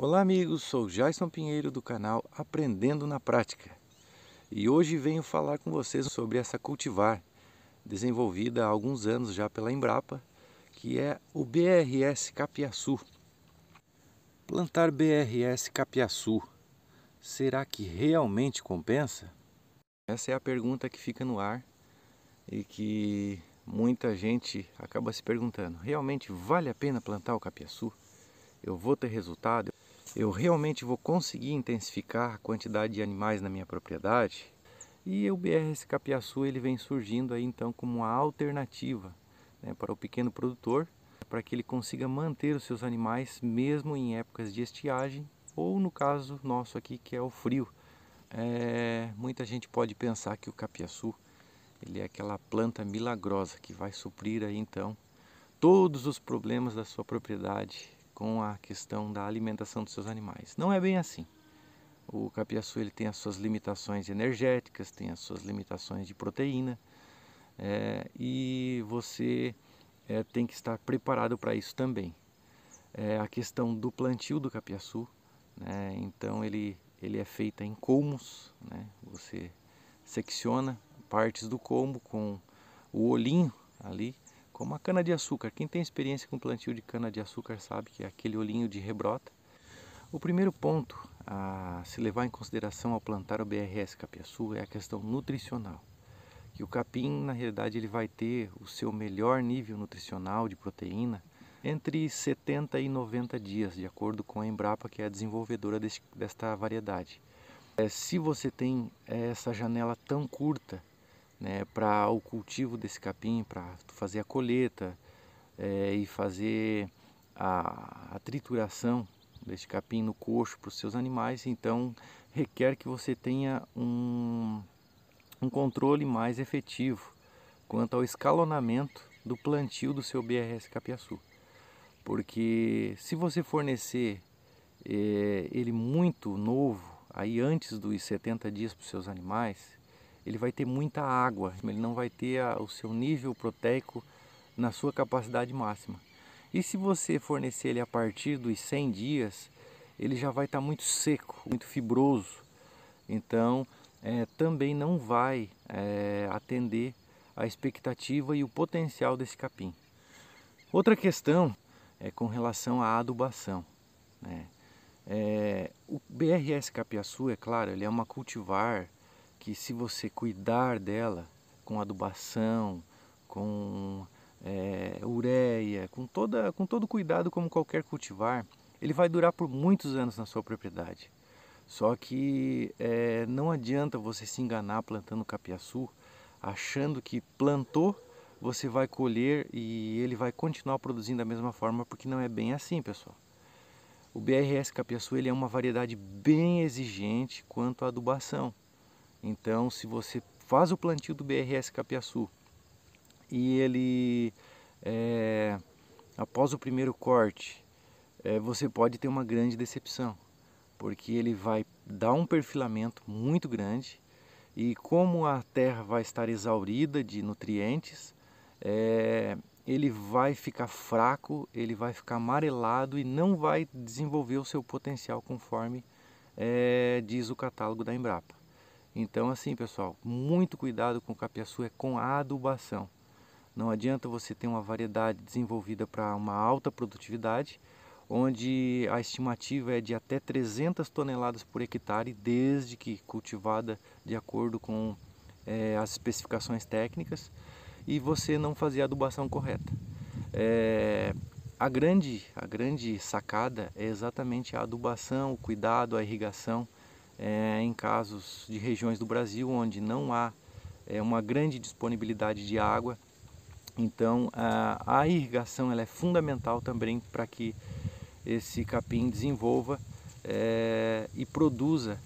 Olá amigos, sou Jason Pinheiro do canal Aprendendo na Prática e hoje venho falar com vocês sobre essa cultivar desenvolvida há alguns anos já pela Embrapa que é o BRS Capiaçu. Plantar BRS Capiaçu, será que realmente compensa? Essa é a pergunta que fica no ar e que muita gente acaba se perguntando: realmente vale a pena plantar o capiaçu? Eu vou ter resultado? eu realmente vou conseguir intensificar a quantidade de animais na minha propriedade? E o BRS Capiaçu ele vem surgindo aí então como uma alternativa né, para o pequeno produtor, para que ele consiga manter os seus animais mesmo em épocas de estiagem ou no caso nosso aqui que é o frio. É, muita gente pode pensar que o capiaçu ele é aquela planta milagrosa que vai suprir aí então todos os problemas da sua propriedade com a questão da alimentação dos seus animais. Não é bem assim. O capiaçu ele tem as suas limitações energéticas, tem as suas limitações de proteína, é, e você é, tem que estar preparado para isso também. É a questão do plantio do capiaçu, né, então ele, ele é feito em colmos, né, você secciona partes do colmo com o olhinho ali, como a cana-de-açúcar. Quem tem experiência com plantio de cana-de-açúcar sabe que é aquele olhinho de rebrota. O primeiro ponto a se levar em consideração ao plantar o BRS capiaçu é a questão nutricional. Que o capim, na realidade, ele vai ter o seu melhor nível nutricional de proteína entre 70 e 90 dias, de acordo com a Embrapa, que é a desenvolvedora deste, desta variedade. É, se você tem essa janela tão curta, né, para o cultivo desse capim, para fazer a colheita é, e fazer a, a trituração deste capim no coxo para os seus animais, então requer que você tenha um, um controle mais efetivo quanto ao escalonamento do plantio do seu BRS Capiaçu. Porque se você fornecer é, ele muito novo, aí antes dos 70 dias para os seus animais, ele vai ter muita água, ele não vai ter a, o seu nível proteico na sua capacidade máxima. E se você fornecer ele a partir dos 100 dias, ele já vai estar tá muito seco, muito fibroso. Então, é, também não vai é, atender a expectativa e o potencial desse capim. Outra questão é com relação à adubação. Né? É, o BRS Capiaçu, é claro, ele é uma cultivar que se você cuidar dela com adubação, com é, ureia, com, toda, com todo cuidado como qualquer cultivar, ele vai durar por muitos anos na sua propriedade. Só que é, não adianta você se enganar plantando capiaçu, achando que plantou, você vai colher e ele vai continuar produzindo da mesma forma, porque não é bem assim, pessoal. O BRS capiaçu ele é uma variedade bem exigente quanto à adubação. Então, se você faz o plantio do BRS Capiaçu e ele, é, após o primeiro corte, é, você pode ter uma grande decepção, porque ele vai dar um perfilamento muito grande e como a terra vai estar exaurida de nutrientes, é, ele vai ficar fraco, ele vai ficar amarelado e não vai desenvolver o seu potencial conforme é, diz o catálogo da Embrapa. Então, assim, pessoal, muito cuidado com o capiaçu é com a adubação. Não adianta você ter uma variedade desenvolvida para uma alta produtividade, onde a estimativa é de até 300 toneladas por hectare, desde que cultivada de acordo com é, as especificações técnicas, e você não fazer a adubação correta. É, a, grande, a grande sacada é exatamente a adubação, o cuidado, a irrigação é, em casos de regiões do Brasil onde não há é, uma grande disponibilidade de água. Então a, a irrigação ela é fundamental também para que esse capim desenvolva é, e produza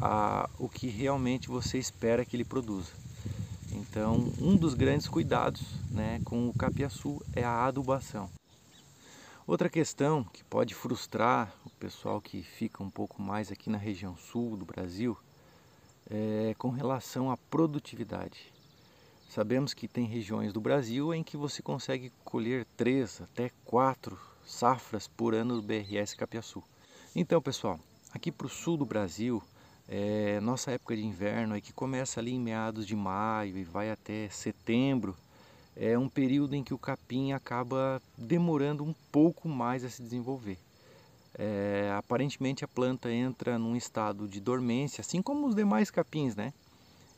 a, o que realmente você espera que ele produza. Então, um dos grandes cuidados né, com o capiaçu é a adubação. Outra questão que pode frustrar pessoal que fica um pouco mais aqui na região sul do Brasil, é, com relação à produtividade. Sabemos que tem regiões do Brasil em que você consegue colher três até quatro safras por ano do BRS Capiaçu. Então, pessoal, aqui para o sul do Brasil, é, nossa época de inverno é que começa ali em meados de maio e vai até setembro. É um período em que o capim acaba demorando um pouco mais a se desenvolver. É, aparentemente a planta entra num estado de dormência, assim como os demais capins, né?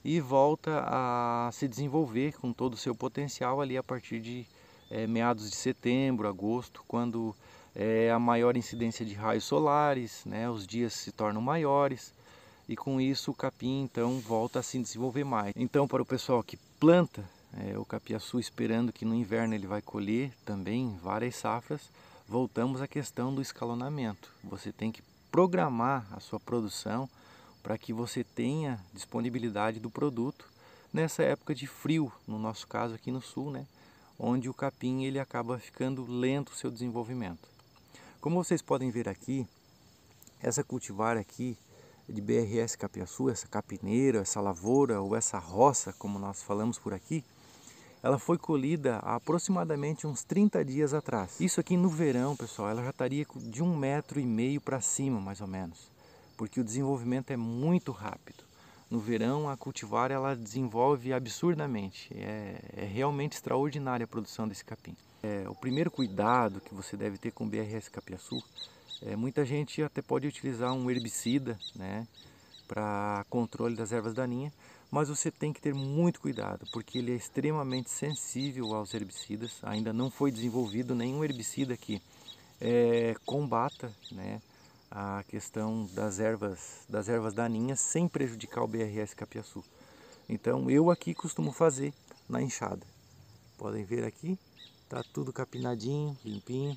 E volta a se desenvolver com todo o seu potencial ali a partir de é, meados de setembro, agosto, quando é, a maior incidência de raios solares, né? Os dias se tornam maiores e com isso o capim então volta a se desenvolver mais. Então para o pessoal que planta é, o capiaçu esperando que no inverno ele vai colher também várias safras, voltamos à questão do escalonamento. Você tem que programar a sua produção para que você tenha disponibilidade do produto nessa época de frio, no nosso caso aqui no sul, né? onde o capim ele acaba ficando lento o seu desenvolvimento. Como vocês podem ver aqui, essa cultivar aqui de BRS Capiaçu, essa capineira, essa lavoura ou essa roça, como nós falamos por aqui, ela foi colhida há aproximadamente uns 30 dias atrás. Isso aqui no verão, pessoal, ela já estaria de um metro e meio para cima, mais ou menos, porque o desenvolvimento é muito rápido. No verão, a cultivar ela desenvolve absurdamente. É, é realmente extraordinária a produção desse capim. É, o primeiro cuidado que você deve ter com o BRS capiaçu, é, muita gente até pode utilizar um herbicida, né, para controle das ervas daninhas, mas você tem que ter muito cuidado, porque ele é extremamente sensível aos herbicidas. Ainda não foi desenvolvido nenhum herbicida que é, combata né, a questão das ervas, das ervas daninhas sem prejudicar o BRS capiaçu. Então eu aqui costumo fazer na enxada. Podem ver aqui, tá tudo capinadinho, limpinho.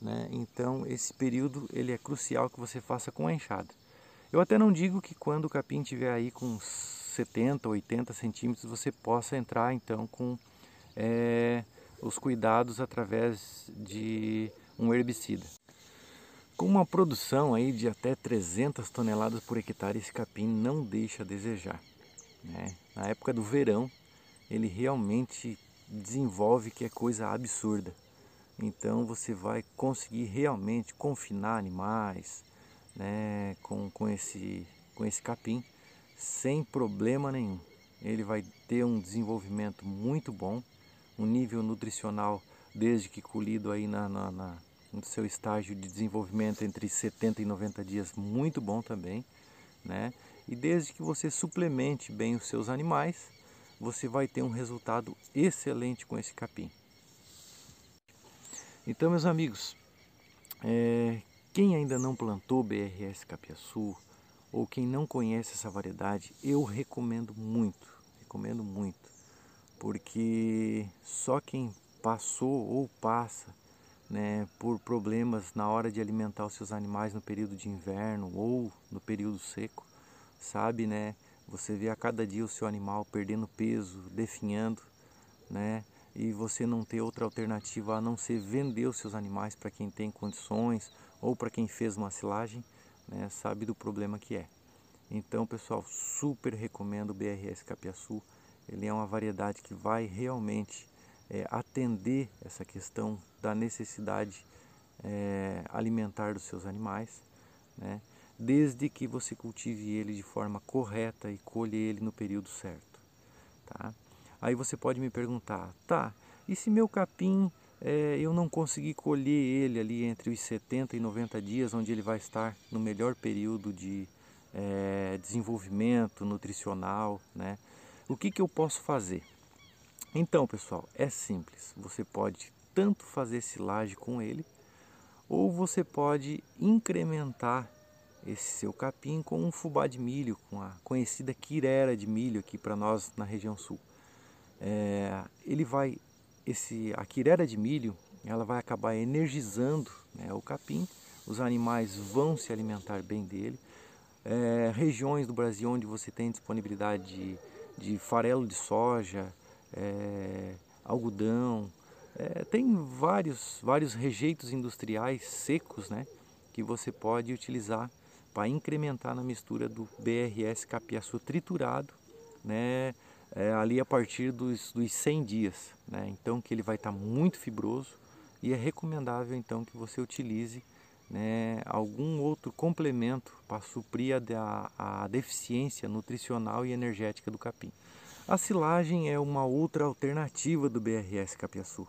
Né? Então esse período ele é crucial que você faça com a enxada. Eu até não digo que quando o capim estiver aí com uns 70, 80 centímetros, você possa entrar então com é, os cuidados através de um herbicida. Com uma produção aí de até 300 toneladas por hectare, esse capim não deixa a desejar. Né? Na época do verão, ele realmente desenvolve que é coisa absurda. Então você vai conseguir realmente confinar animais né, com, com, esse, com esse capim sem problema nenhum. Ele vai ter um desenvolvimento muito bom, um nível nutricional desde que colhido aí na, na, na, no seu estágio de desenvolvimento entre 70 e 90 dias, muito bom também, né? E desde que você suplemente bem os seus animais, você vai ter um resultado excelente com esse capim. Então, meus amigos, é, quem ainda não plantou BRS Capiaçu, ou quem não conhece essa variedade, eu recomendo muito, recomendo muito, porque só quem passou ou passa né, por problemas na hora de alimentar os seus animais no período de inverno ou no período seco, sabe, né? Você vê a cada dia o seu animal perdendo peso, definhando, né? E você não ter outra alternativa a não ser vender os seus animais para quem tem condições ou para quem fez uma silagem né, sabe do problema que é. Então, pessoal, super recomendo o BRS Capiaçu. Ele é uma variedade que vai realmente é, atender essa questão da necessidade é, alimentar dos seus animais, né, desde que você cultive ele de forma correta e colhe ele no período certo. Tá? Aí você pode me perguntar, tá, e se meu capim é, eu não consegui colher ele ali entre os 70 e 90 dias, onde ele vai estar no melhor período de é, desenvolvimento nutricional. Né? O que, que eu posso fazer? Então, pessoal, é simples. Você pode tanto fazer silagem com ele, ou você pode incrementar esse seu capim com um fubá de milho, com a conhecida quirera de milho aqui para nós na região sul. É, ele vai esse, a quirera de milho ela vai acabar energizando né, o capim, os animais vão se alimentar bem dele. É, regiões do Brasil onde você tem disponibilidade de, de farelo de soja, é, algodão, é, tem vários, vários rejeitos industriais secos né, que você pode utilizar para incrementar na mistura do BRS capiaçu triturado né, é, ali a partir dos, dos 100 dias. Né? Então que ele vai estar tá muito fibroso e é recomendável então que você utilize né, algum outro complemento para suprir a, a, a deficiência nutricional e energética do capim. A silagem é uma outra alternativa do BRS Capiaçu,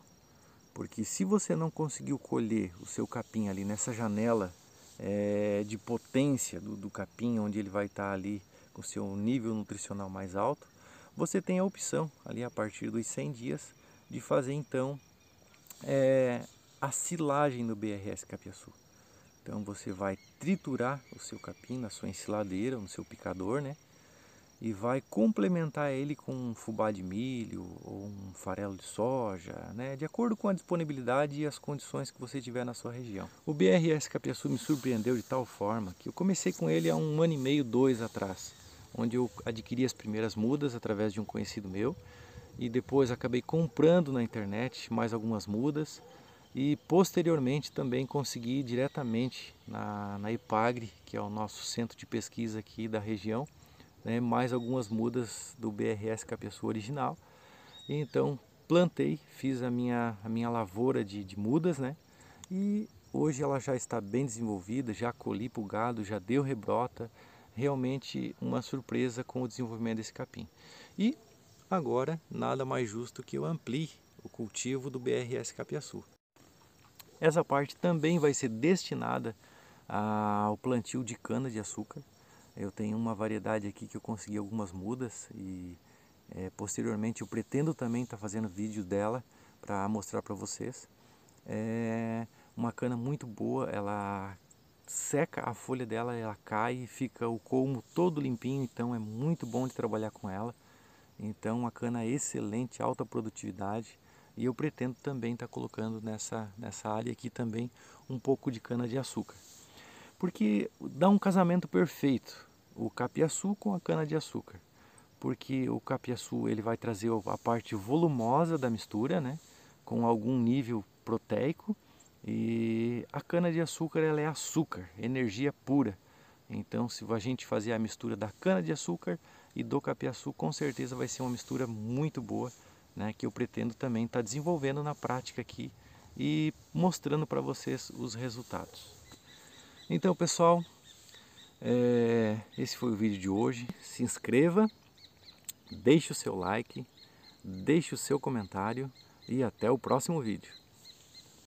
porque se você não conseguiu colher o seu capim ali nessa janela é, de potência do, do, capim, onde ele vai estar tá ali com seu nível nutricional mais alto, você tem a opção ali a partir dos 100 dias de fazer então é, a silagem do BRS Capiaçu. Então você vai triturar o seu capim na sua ensiladeira, no seu picador, né? E vai complementar ele com um fubá de milho ou um farelo de soja, né? De acordo com a disponibilidade e as condições que você tiver na sua região. O BRS Capiaçu me surpreendeu de tal forma que eu comecei com ele há um ano e meio, dois atrás onde eu adquiri as primeiras mudas através de um conhecido meu e depois acabei comprando na internet mais algumas mudas e posteriormente também consegui diretamente na, na IPAGRE, que é o nosso centro de pesquisa aqui da região, né, mais algumas mudas do BRS Capeçu original. E, então plantei, fiz a minha, a minha lavoura de, de mudas, né? E hoje ela já está bem desenvolvida, já colhi para o gado, já deu rebrota, realmente uma surpresa com o desenvolvimento desse capim. E agora, nada mais justo que eu amplie o cultivo do BRS Capiaçu. Essa parte também vai ser destinada ao plantio de cana-de-açúcar. Eu tenho uma variedade aqui que eu consegui algumas mudas e é, posteriormente eu pretendo também estar tá fazendo vídeo dela para mostrar para vocês. É uma cana muito boa, ela seca a folha dela, ela cai e fica o colmo todo limpinho, então é muito bom de trabalhar com ela. Então uma cana é excelente, alta produtividade e eu pretendo também estar tá colocando nessa, nessa área aqui também um pouco de cana de açúcar. Porque dá um casamento perfeito o capiaçu com a cana de açúcar. Porque o capiaçu ele vai trazer a parte volumosa da mistura, né, com algum nível proteico e a cana de açúcar ela é açúcar, energia pura. Então, se a gente fazer a mistura da cana de açúcar e do capiaçu, com certeza vai ser uma mistura muito boa, né, que eu pretendo também estar tá desenvolvendo na prática aqui e mostrando para vocês os resultados. Então, pessoal, é, esse foi o vídeo de hoje. Se inscreva, deixe o seu like, deixe o seu comentário e até o próximo vídeo.